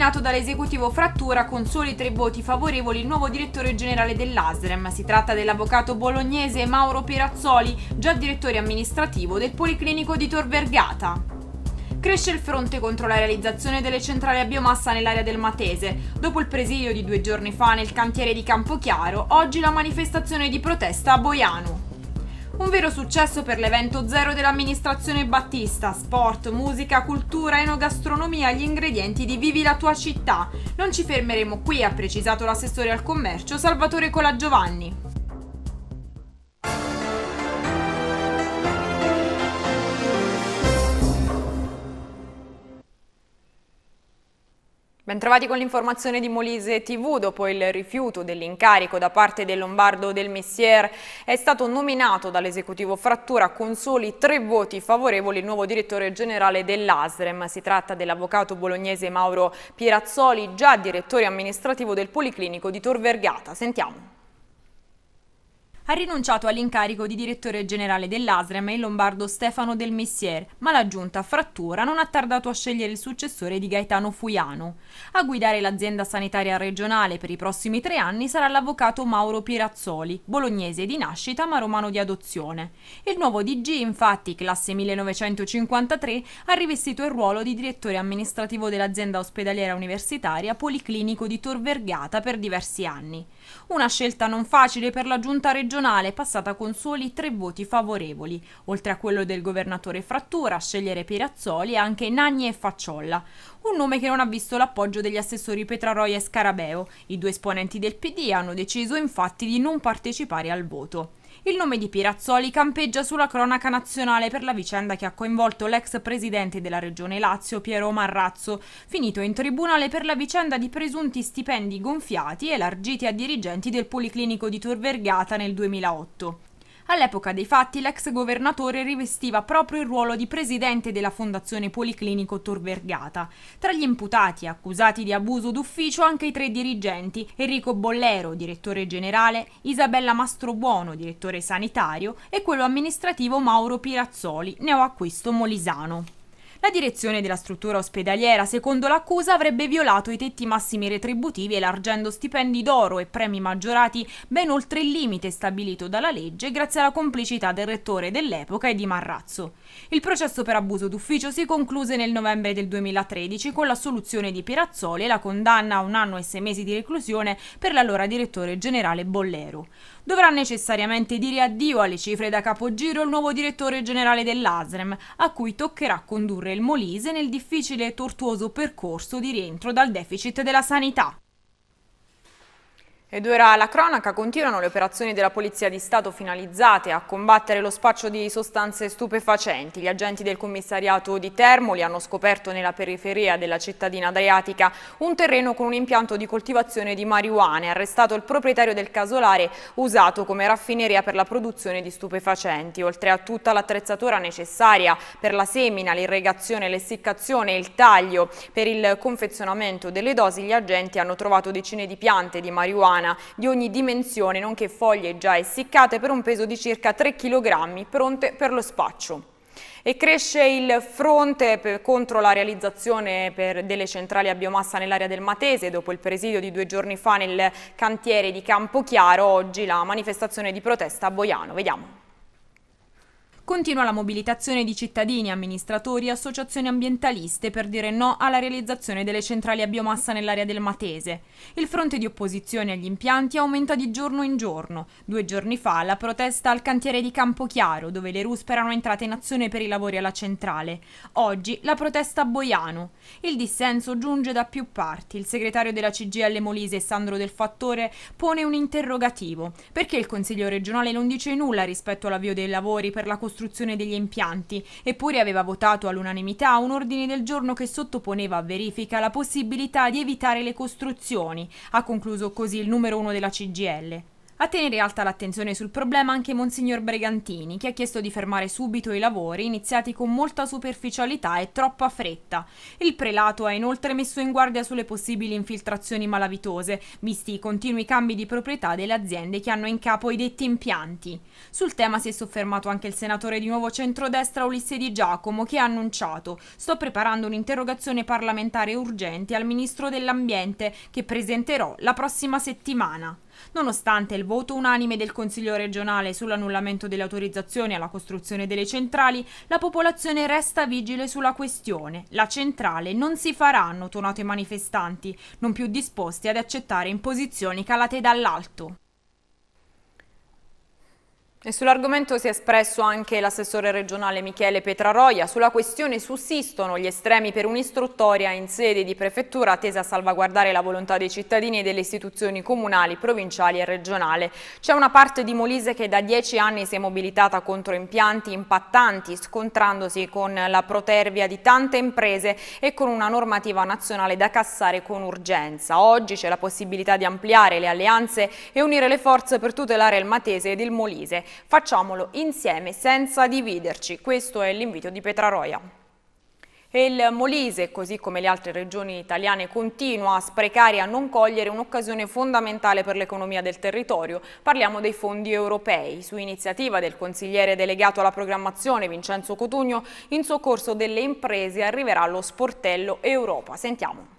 nominato dall'esecutivo Frattura con soli tre voti favorevoli il nuovo direttore generale dell'ASREM. Si tratta dell'avvocato bolognese Mauro Pirazzoli, già direttore amministrativo del Policlinico di Tor Vergata. Cresce il fronte contro la realizzazione delle centrali a biomassa nell'area del Matese. Dopo il presidio di due giorni fa nel cantiere di Campochiaro, oggi la manifestazione di protesta a Boiano. Un vero successo per l'evento zero dell'amministrazione Battista, sport, musica, cultura, enogastronomia, gli ingredienti di Vivi la tua città. Non ci fermeremo qui, ha precisato l'assessore al commercio Salvatore Colagiovanni. Bentrovati con l'informazione di Molise TV. Dopo il rifiuto dell'incarico da parte del Lombardo del Messier, è stato nominato dall'esecutivo Frattura con soli tre voti favorevoli il nuovo direttore generale dell'ASREM. Si tratta dell'avvocato bolognese Mauro Pierazzoli, già direttore amministrativo del Policlinico di Tor Vergata. Sentiamo ha rinunciato all'incarico di direttore generale dell'Asrem e il lombardo Stefano Del Messier, ma la giunta frattura non ha tardato a scegliere il successore di Gaetano Fuiano. A guidare l'azienda sanitaria regionale per i prossimi tre anni sarà l'avvocato Mauro Pirazzoli, bolognese di nascita ma romano di adozione. Il nuovo DG, infatti, classe 1953, ha rivestito il ruolo di direttore amministrativo dell'azienda ospedaliera universitaria Policlinico di Tor Vergata per diversi anni. Una scelta non facile per la giunta regionale regionale passata con soli tre voti favorevoli, oltre a quello del governatore Frattura, scegliere Pirazzoli e anche Nagni e Facciolla. Un nome che non ha visto l'appoggio degli assessori Petraroia e Scarabeo. I due esponenti del PD hanno deciso infatti di non partecipare al voto. Il nome di Pirazzoli campeggia sulla cronaca nazionale per la vicenda che ha coinvolto l'ex presidente della regione Lazio Piero Marrazzo, finito in tribunale per la vicenda di presunti stipendi gonfiati elargiti a dirigenti del Policlinico di Tor Vergata nel 2008. All'epoca dei fatti l'ex governatore rivestiva proprio il ruolo di presidente della Fondazione Policlinico Tor Vergata. Tra gli imputati accusati di abuso d'ufficio anche i tre dirigenti, Enrico Bollero, direttore generale, Isabella Mastrobuono, direttore sanitario e quello amministrativo Mauro Pirazzoli, neoacquisto molisano. La direzione della struttura ospedaliera, secondo l'accusa, avrebbe violato i tetti massimi retributivi elargendo stipendi d'oro e premi maggiorati ben oltre il limite stabilito dalla legge grazie alla complicità del rettore dell'epoca e di Marrazzo. Il processo per abuso d'ufficio si concluse nel novembre del 2013 con l'assoluzione di Pirazzoli e la condanna a un anno e sei mesi di reclusione per l'allora direttore generale Bollero. Dovrà necessariamente dire addio alle cifre da capogiro il nuovo direttore generale dell'ASREM, a cui toccherà condurre il Molise nel difficile e tortuoso percorso di rientro dal deficit della sanità. Ed ora la cronaca, continuano le operazioni della Polizia di Stato finalizzate a combattere lo spaccio di sostanze stupefacenti. Gli agenti del commissariato di Termoli hanno scoperto nella periferia della cittadina adriatica un terreno con un impianto di coltivazione di marijuana e arrestato il proprietario del casolare usato come raffineria per la produzione di stupefacenti. Oltre a tutta l'attrezzatura necessaria per la semina, l'irrigazione, l'essiccazione e il taglio per il confezionamento delle dosi, gli agenti hanno trovato decine di piante di marijuana umana di ogni dimensione, nonché foglie già essiccate per un peso di circa 3 kg, pronte per lo spaccio. E cresce il fronte per, contro la realizzazione delle centrali a biomassa nell'area del Matese. Dopo il presidio di due giorni fa nel cantiere di Campochiaro, oggi la manifestazione di protesta a Boiano. Vediamo. Continua la mobilitazione di cittadini, amministratori e associazioni ambientaliste per dire no alla realizzazione delle centrali a biomassa nell'area del Matese. Il fronte di opposizione agli impianti aumenta di giorno in giorno. Due giorni fa la protesta al cantiere di Campochiaro, dove le RUSP erano entrate in azione per i lavori alla centrale. Oggi la protesta a Boiano. Il dissenso giunge da più parti. Il segretario della CGL Molise, Sandro Del Fattore, pone un interrogativo. Perché il Consiglio regionale non dice nulla rispetto all'avvio dei lavori per la costruzione costruzione degli impianti, eppure aveva votato all'unanimità un ordine del giorno che sottoponeva a verifica la possibilità di evitare le costruzioni, ha concluso così il numero uno della CGL. A tenere alta l'attenzione sul problema anche Monsignor Bregantini, che ha chiesto di fermare subito i lavori, iniziati con molta superficialità e troppa fretta. Il prelato ha inoltre messo in guardia sulle possibili infiltrazioni malavitose, visti i continui cambi di proprietà delle aziende che hanno in capo i detti impianti. Sul tema si è soffermato anche il senatore di nuovo centrodestra Ulisse Di Giacomo, che ha annunciato «Sto preparando un'interrogazione parlamentare urgente al Ministro dell'Ambiente, che presenterò la prossima settimana». Nonostante il voto unanime del Consiglio regionale sull'annullamento delle autorizzazioni alla costruzione delle centrali, la popolazione resta vigile sulla questione. La centrale non si farà, hanno tonato i manifestanti, non più disposti ad accettare imposizioni calate dall'alto. E sull'argomento si è espresso anche l'assessore regionale Michele Petraroia. Sulla questione sussistono gli estremi per un'istruttoria in sede di prefettura tesa a salvaguardare la volontà dei cittadini e delle istituzioni comunali, provinciali e regionali. C'è una parte di Molise che da dieci anni si è mobilitata contro impianti impattanti, scontrandosi con la protervia di tante imprese e con una normativa nazionale da cassare con urgenza. Oggi c'è la possibilità di ampliare le alleanze e unire le forze per tutelare il Matese ed il Molise. Facciamolo insieme senza dividerci. Questo è l'invito di Petraroia. il Molise, così come le altre regioni italiane, continua a sprecare e a non cogliere un'occasione fondamentale per l'economia del territorio. Parliamo dei fondi europei. Su iniziativa del consigliere delegato alla programmazione Vincenzo Cotugno, in soccorso delle imprese arriverà lo sportello Europa. Sentiamo.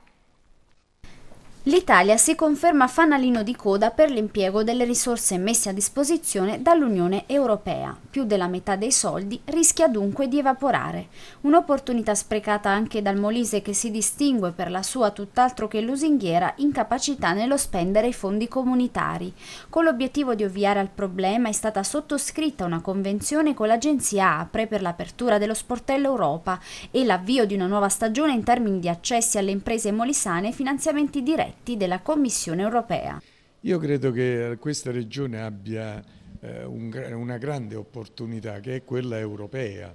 L'Italia si conferma fanalino di coda per l'impiego delle risorse messe a disposizione dall'Unione Europea. Più della metà dei soldi rischia dunque di evaporare. Un'opportunità sprecata anche dal Molise che si distingue per la sua tutt'altro che lusinghiera incapacità nello spendere i fondi comunitari. Con l'obiettivo di ovviare al problema è stata sottoscritta una convenzione con l'agenzia APRE per l'apertura dello sportello Europa e l'avvio di una nuova stagione in termini di accessi alle imprese molisane e finanziamenti diretti diretti della Commissione europea. Io credo che questa regione abbia eh, una grande opportunità che è quella europea.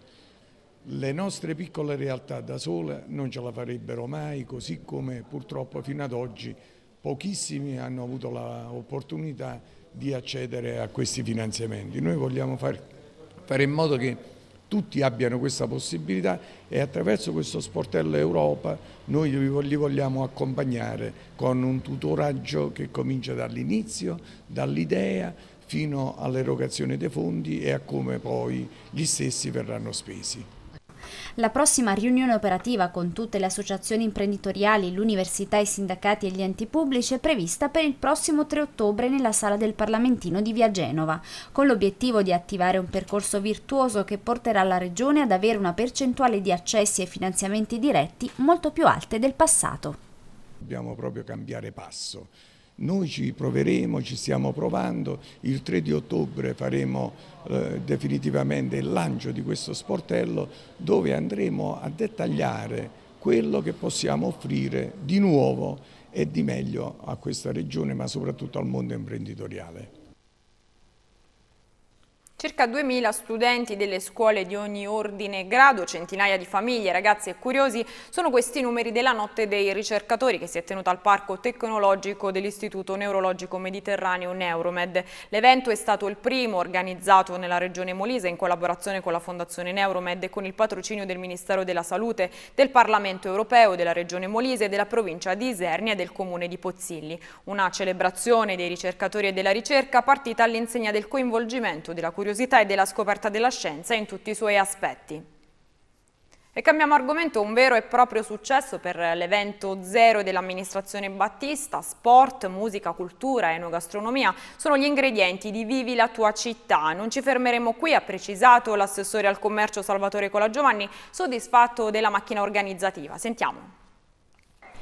Le nostre piccole realtà da sole non ce la farebbero mai, così come purtroppo fino ad oggi pochissimi hanno avuto l'opportunità di accedere a questi finanziamenti. Noi vogliamo far, fare in modo che tutti abbiano questa possibilità e attraverso questo sportello Europa noi li vogliamo accompagnare con un tutoraggio che comincia dall'inizio, dall'idea fino all'erogazione dei fondi e a come poi gli stessi verranno spesi. La prossima riunione operativa con tutte le associazioni imprenditoriali, l'università, i sindacati e gli enti pubblici è prevista per il prossimo 3 ottobre nella sala del Parlamentino di Via Genova, con l'obiettivo di attivare un percorso virtuoso che porterà la Regione ad avere una percentuale di accessi e finanziamenti diretti molto più alte del passato. Dobbiamo proprio cambiare passo noi ci proveremo, ci stiamo provando, il 3 di ottobre faremo eh, definitivamente il lancio di questo sportello dove andremo a dettagliare quello che possiamo offrire di nuovo e di meglio a questa regione ma soprattutto al mondo imprenditoriale. Circa 2.000 studenti delle scuole di ogni ordine e grado, centinaia di famiglie, ragazzi e curiosi, sono questi i numeri della notte dei ricercatori che si è tenuta al Parco Tecnologico dell'Istituto Neurologico Mediterraneo Neuromed. L'evento è stato il primo organizzato nella regione Molise in collaborazione con la Fondazione Neuromed e con il patrocinio del Ministero della Salute, del Parlamento Europeo, della regione Molise, della provincia di Isernia e del comune di Pozzilli. Una celebrazione dei ricercatori e della ricerca partita all'insegna del coinvolgimento della curiosità curiosità e della scoperta della scienza in tutti i suoi aspetti. E cambiamo argomento, un vero e proprio successo per l'evento zero dell'amministrazione Battista, sport, musica, cultura, enogastronomia, sono gli ingredienti di Vivi la tua città. Non ci fermeremo qui, ha precisato l'assessore al commercio Salvatore Colagiovanni, soddisfatto della macchina organizzativa. Sentiamo.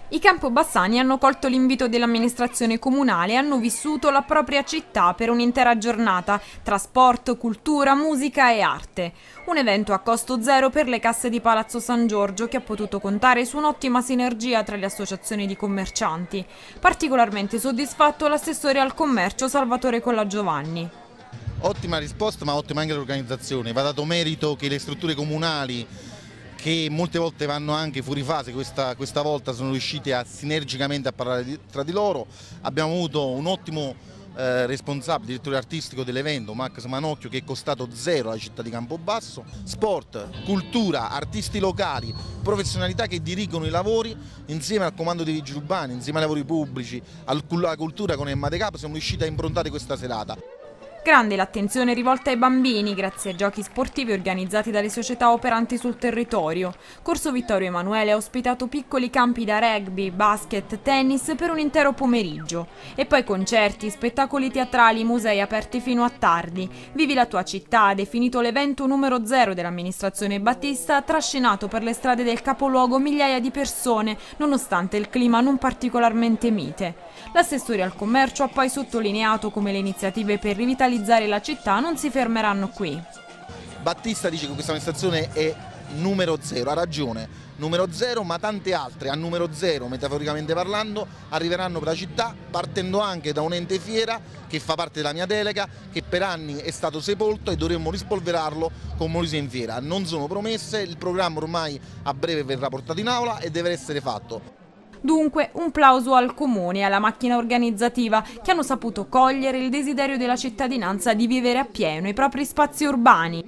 I campobassani hanno colto l'invito dell'amministrazione comunale e hanno vissuto la propria città per un'intera giornata tra sport, cultura, musica e arte. Un evento a costo zero per le casse di Palazzo San Giorgio che ha potuto contare su un'ottima sinergia tra le associazioni di commercianti. Particolarmente soddisfatto l'assessore al commercio Salvatore Collagiovanni. Ottima risposta ma ottima anche l'organizzazione. Va dato merito che le strutture comunali che molte volte vanno anche fuori fase, questa, questa volta sono riusciti a sinergicamente a parlare di, tra di loro, abbiamo avuto un ottimo eh, responsabile, direttore artistico dell'evento, Max Manocchio, che è costato zero alla città di Campobasso. Sport, cultura, artisti locali, professionalità che dirigono i lavori insieme al comando dei vigili urbani, insieme ai lavori pubblici, alla cultura con Emma De Capo, siamo riusciti a improntare questa serata. Grande l'attenzione rivolta ai bambini grazie a giochi sportivi organizzati dalle società operanti sul territorio. Corso Vittorio Emanuele ha ospitato piccoli campi da rugby, basket, tennis per un intero pomeriggio. E poi concerti, spettacoli teatrali, musei aperti fino a tardi. Vivi la tua città, ha definito l'evento numero zero dell'amministrazione Battista, trascinato per le strade del capoluogo migliaia di persone, nonostante il clima non particolarmente mite. L'assessore al commercio ha poi sottolineato come le iniziative per rivitalizzare la città non si fermeranno qui. Battista dice che questa amministrazione è numero zero, ha ragione, numero zero ma tante altre a numero zero metaforicamente parlando arriveranno per la città partendo anche da un ente fiera che fa parte della mia delega che per anni è stato sepolto e dovremmo rispolverarlo con Molise in fiera, non sono promesse, il programma ormai a breve verrà portato in aula e deve essere fatto. Dunque un plauso al comune e alla macchina organizzativa che hanno saputo cogliere il desiderio della cittadinanza di vivere appieno i propri spazi urbani.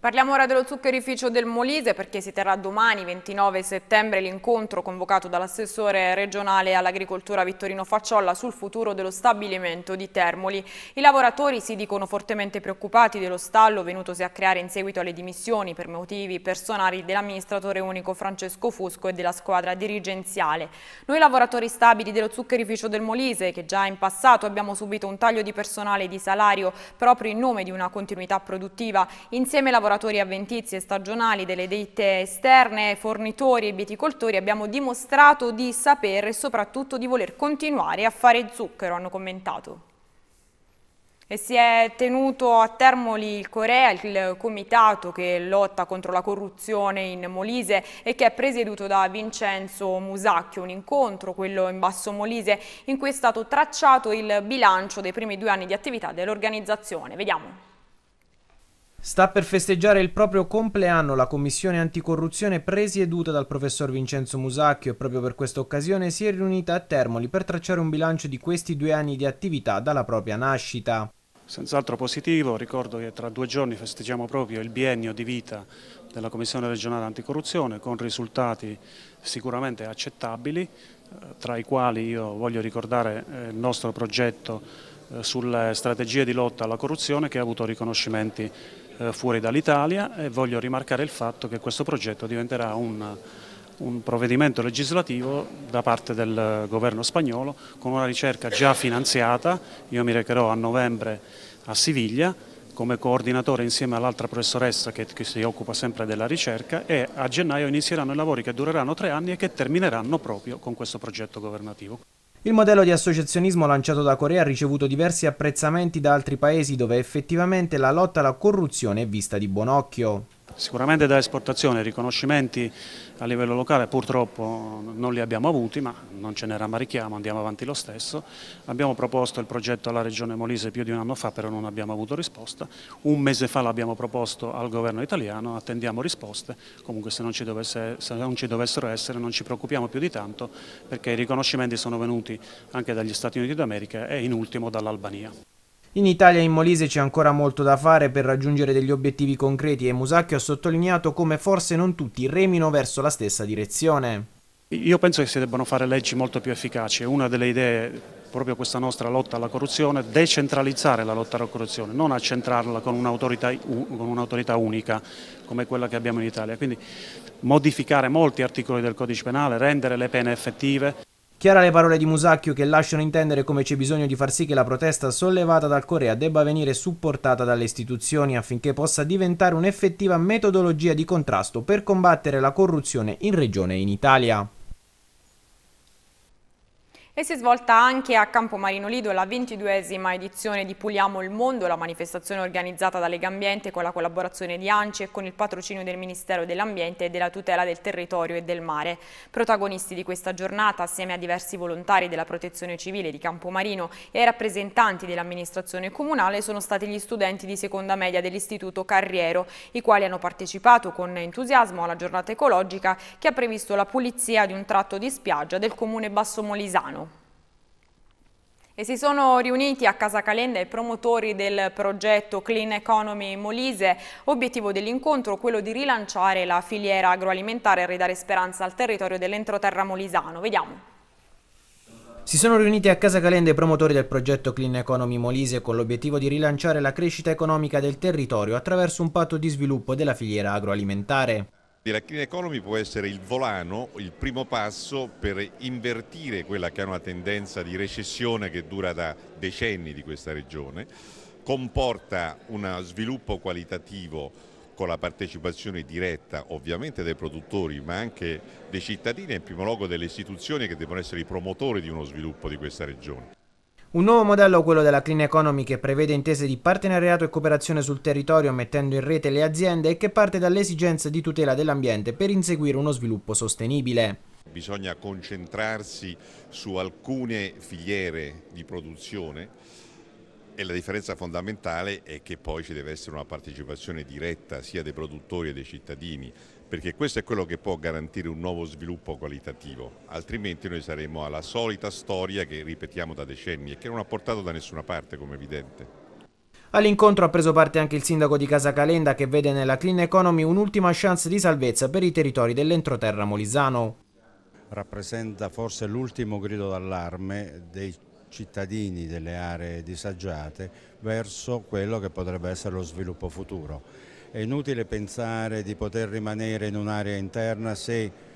Parliamo ora dello zuccherificio del Molise perché si terrà domani 29 settembre l'incontro convocato dall'assessore regionale all'agricoltura Vittorino Facciolla sul futuro dello stabilimento di Termoli. I lavoratori si dicono fortemente preoccupati dello stallo venutosi a creare in seguito alle dimissioni per motivi personali dell'amministratore unico Francesco Fusco e della squadra dirigenziale. Noi lavoratori stabili dello zuccherificio del Molise che già in passato abbiamo subito un taglio di personale e di salario proprio in nome di una continuità produttiva insieme ai lavoratori lavoratori avventizi e stagionali delle ditte esterne, fornitori e viticoltori abbiamo dimostrato di sapere e soprattutto di voler continuare a fare zucchero, hanno commentato. E si è tenuto a Termoli il Corea, il comitato che lotta contro la corruzione in Molise e che è presieduto da Vincenzo Musacchio, un incontro, quello in Basso Molise, in cui è stato tracciato il bilancio dei primi due anni di attività dell'organizzazione. Vediamo. Sta per festeggiare il proprio compleanno la Commissione anticorruzione presieduta dal professor Vincenzo Musacchio e proprio per questa occasione si è riunita a Termoli per tracciare un bilancio di questi due anni di attività dalla propria nascita. Senz'altro positivo, ricordo che tra due giorni festeggiamo proprio il biennio di vita della Commissione regionale anticorruzione con risultati sicuramente accettabili, eh, tra i quali io voglio ricordare eh, il nostro progetto eh, sulle strategie di lotta alla corruzione che ha avuto riconoscimenti eh, fuori dall'Italia e voglio rimarcare il fatto che questo progetto diventerà un, un provvedimento legislativo da parte del governo spagnolo con una ricerca già finanziata, io mi recherò a novembre a Siviglia come coordinatore insieme all'altra professoressa che, che, si occupa sempre della ricerca e a gennaio inizieranno i lavori che dureranno tre anni e che termineranno proprio con questo progetto governativo. Il modello di associazionismo lanciato da Corea ha ricevuto diversi apprezzamenti da altri paesi dove effettivamente la lotta alla corruzione è vista di buon occhio. Sicuramente da esportazione riconoscimenti a livello locale purtroppo non li abbiamo avuti ma non ce ne rammarichiamo, andiamo avanti lo stesso. Abbiamo proposto il progetto alla Regione Molise più di un anno fa però non abbiamo avuto risposta. Un mese fa l'abbiamo proposto al governo italiano, attendiamo risposte. Comunque se non, dovesse, se non, ci dovessero essere non ci preoccupiamo più di tanto perché i riconoscimenti sono venuti anche dagli Stati Uniti d'America e in ultimo dall'Albania. In Italia e in Molise c'è ancora molto da fare per raggiungere degli obiettivi concreti e Musacchio ha sottolineato come forse non tutti remino verso la stessa direzione. Io penso che si debbano fare leggi molto più efficaci, una delle idee proprio questa nostra lotta alla corruzione, decentralizzare la lotta alla corruzione, non accentrarla con un'autorità, un unica come quella che abbiamo in Italia, quindi modificare molti articoli del codice penale, rendere le pene effettive. Chiara le parole di Musacchio che lasciano intendere come c'è bisogno di far sì che la protesta sollevata dal Corea debba venire supportata dalle istituzioni affinché possa diventare un'effettiva metodologia di contrasto per combattere la corruzione in regione e in Italia. E si è svolta anche a Campomarino Lido la ventiduesima edizione di Puliamo il Mondo, la manifestazione organizzata da Legambiente con la collaborazione di ANCE e con il patrocinio del Ministero dell'Ambiente e della tutela del territorio e del mare. Protagonisti di questa giornata, assieme a diversi volontari della Protezione Civile di Campomarino e ai rappresentanti dell'amministrazione comunale, sono stati gli studenti di seconda media dell'Istituto Carriero, i quali hanno partecipato con entusiasmo alla giornata ecologica che ha previsto la pulizia di un tratto di spiaggia del comune Basso Molisano. E si sono riuniti a Casa Calenda i promotori del progetto Clean Economy Molise, obiettivo dell'incontro quello di rilanciare la filiera agroalimentare e ridare speranza al territorio dell'entroterra molisano. Vediamo. Si sono riuniti a Casa Calenda i promotori del progetto Clean Economy Molise con l'obiettivo di rilanciare la crescita economica del territorio attraverso un patto di sviluppo della filiera agroalimentare. La clean economy può essere il volano, il primo passo per invertire quella che è una tendenza di recessione che dura da decenni di questa regione, comporta uno sviluppo qualitativo con la partecipazione diretta ovviamente dei produttori ma anche dei cittadini e in primo luogo delle istituzioni che devono essere i promotori di uno sviluppo di questa regione. Un nuovo modello, quello della Clean Economy, che prevede intese di partenariato e cooperazione sul territorio mettendo in rete le aziende e che parte dall'esigenza di tutela dell'ambiente per inseguire uno sviluppo sostenibile. Bisogna concentrarsi su alcune filiere di produzione e la differenza fondamentale è che poi ci deve essere una partecipazione diretta sia dei produttori che dei cittadini, perché questo è quello che può garantire un nuovo sviluppo qualitativo, altrimenti noi saremo alla solita storia che ripetiamo da decenni e che non ha portato da nessuna parte, come evidente. All'incontro ha preso parte anche il sindaco di Casa Calenda che vede nella Clean Economy un'ultima chance di salvezza per i territori dell'entroterra molisano. Rappresenta forse l'ultimo grido d'allarme dei cittadini delle aree disagiate verso quello che potrebbe essere lo sviluppo futuro. È inutile pensare di poter rimanere in un'area interna se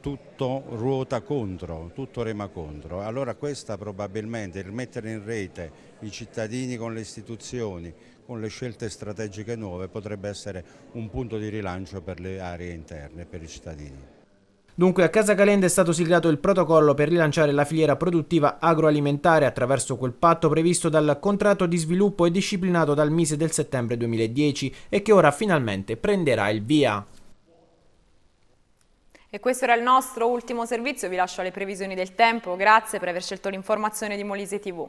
tutto ruota contro, tutto rema contro. Allora questa probabilmente, il mettere in rete i cittadini con le istituzioni, con le scelte strategiche nuove, potrebbe essere un punto di rilancio per le aree interne, per i cittadini. Dunque a Casa Calenda è stato siglato il protocollo per rilanciare la filiera produttiva agroalimentare attraverso quel patto previsto dal contratto di sviluppo e disciplinato dal Mise del settembre 2010 e che ora finalmente prenderà il via. E questo era il nostro ultimo servizio, vi lascio alle previsioni del tempo, grazie per aver scelto l'informazione di Molise TV.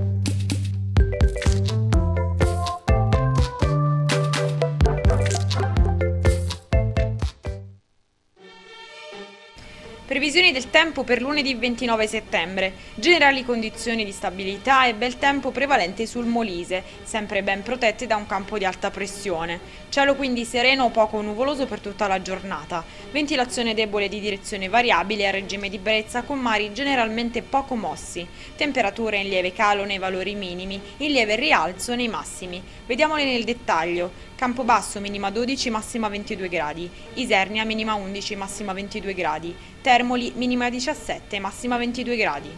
Previsioni del tempo per lunedì 29 settembre. Generali condizioni di stabilità e bel tempo prevalente sul Molise, sempre ben protette da un campo di alta pressione. Cielo quindi sereno o poco nuvoloso per tutta la giornata. Ventilazione debole di direzione variabile a regime di brezza con mari generalmente poco mossi. Temperature in lieve calo nei valori minimi, in lieve rialzo nei massimi. Vediamole nel dettaglio. Campobasso minima 12, massima 22 gradi, Isernia minima 11, massima 22 gradi, Termoli minima 17, massima 22 gradi.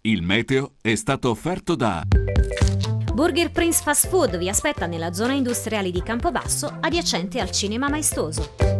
Il meteo è stato offerto da... Burger Prince Fast Food vi aspetta nella zona industriale di Campobasso adiacente al Cinema Maestoso.